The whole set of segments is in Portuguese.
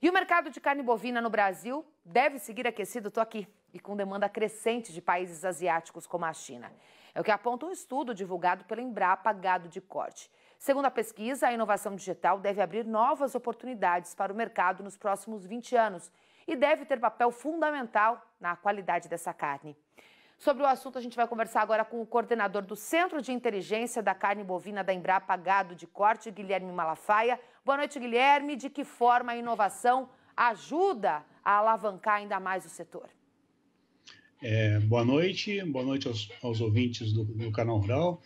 E o mercado de carne bovina no Brasil deve seguir aquecido, estou aqui, e com demanda crescente de países asiáticos como a China. É o que aponta um estudo divulgado pela Embrapa Gado de Corte. Segundo a pesquisa, a inovação digital deve abrir novas oportunidades para o mercado nos próximos 20 anos e deve ter papel fundamental na qualidade dessa carne. Sobre o assunto, a gente vai conversar agora com o coordenador do Centro de Inteligência da Carne Bovina da Embrapa Gado de Corte, Guilherme Malafaia. Boa noite, Guilherme. De que forma a inovação ajuda a alavancar ainda mais o setor? É, boa noite, boa noite aos, aos ouvintes do, do Canal Rural.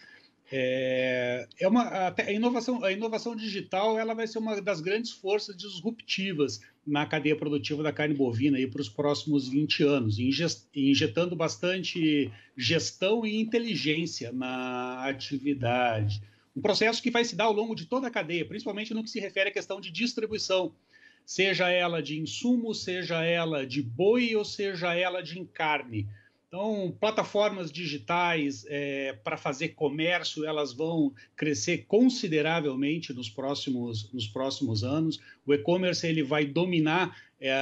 É, é uma, a, inovação, a inovação digital ela vai ser uma das grandes forças disruptivas na cadeia produtiva da carne bovina para os próximos 20 anos, injetando bastante gestão e inteligência na atividade. Um processo que vai se dar ao longo de toda a cadeia, principalmente no que se refere à questão de distribuição, seja ela de insumo, seja ela de boi ou seja ela de encarne. Então, plataformas digitais é, para fazer comércio, elas vão crescer consideravelmente nos próximos, nos próximos anos. O e-commerce ele vai dominar é,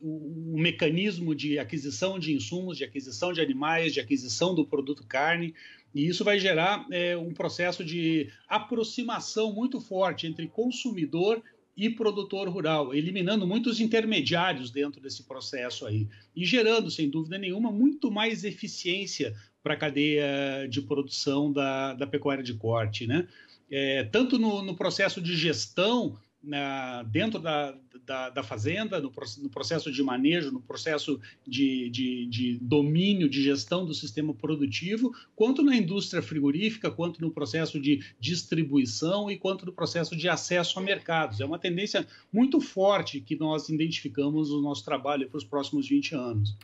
o, o, mecanismo de aquisição de insumos, de aquisição de animais, de aquisição do produto carne, e isso vai gerar é, um processo de aproximação muito forte entre consumidor e produtor rural, eliminando muitos intermediários dentro desse processo aí e gerando, sem dúvida nenhuma, muito mais eficiência para a cadeia de produção da, da pecuária de corte, né? É, tanto no, no processo de gestão na, dentro da, da, da fazenda, no, no, processo de manejo, no processo de, de, de domínio, de gestão do sistema produtivo, quanto na indústria frigorífica, quanto no processo de distribuição e quanto no processo de acesso a mercados. É uma tendência muito forte que nós identificamos no nosso trabalho para os próximos 20 anos.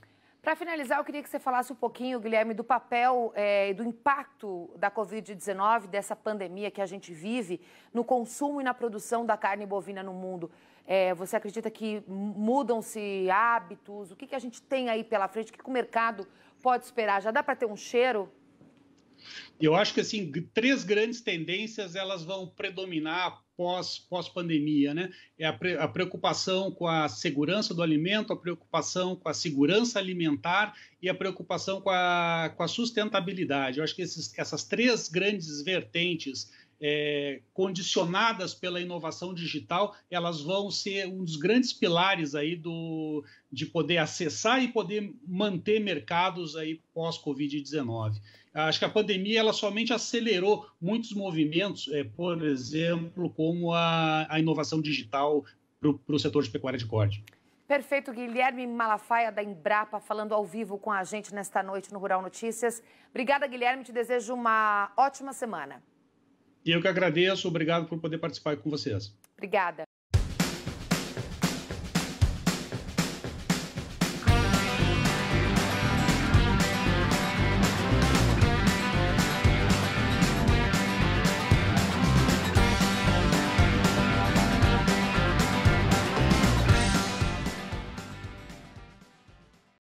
Para finalizar, eu queria que você falasse um pouquinho, Guilherme, do papel é, e é, do impacto da Covid-19, dessa pandemia que a gente vive, no consumo e na produção da carne bovina no mundo. É, você acredita que mudam-se hábitos? O que, que a gente tem aí pela frente? O que, que o mercado pode esperar? Já dá para ter um cheiro? Eu acho que assim três grandes tendências elas vão predominar pós pós pandemia, né? É a, pre, a preocupação com a segurança do alimento, a preocupação com a segurança alimentar e a preocupação com a, com a sustentabilidade. Eu acho que esses, essas três grandes vertentes é, condicionadas pela inovação digital, elas vão ser um dos grandes pilares aí do, de poder acessar e poder manter mercados aí pós-Covid-19. Acho que a pandemia ela somente acelerou muitos movimentos, é, por exemplo, como a, a inovação digital para o setor de pecuária de corte. Perfeito, Guilherme Malafaia da Embrapa falando ao vivo com a gente nesta noite no Rural Notícias. Obrigada, Guilherme, te desejo uma ótima semana. E eu que agradeço, obrigado por poder participar com vocês. Obrigada.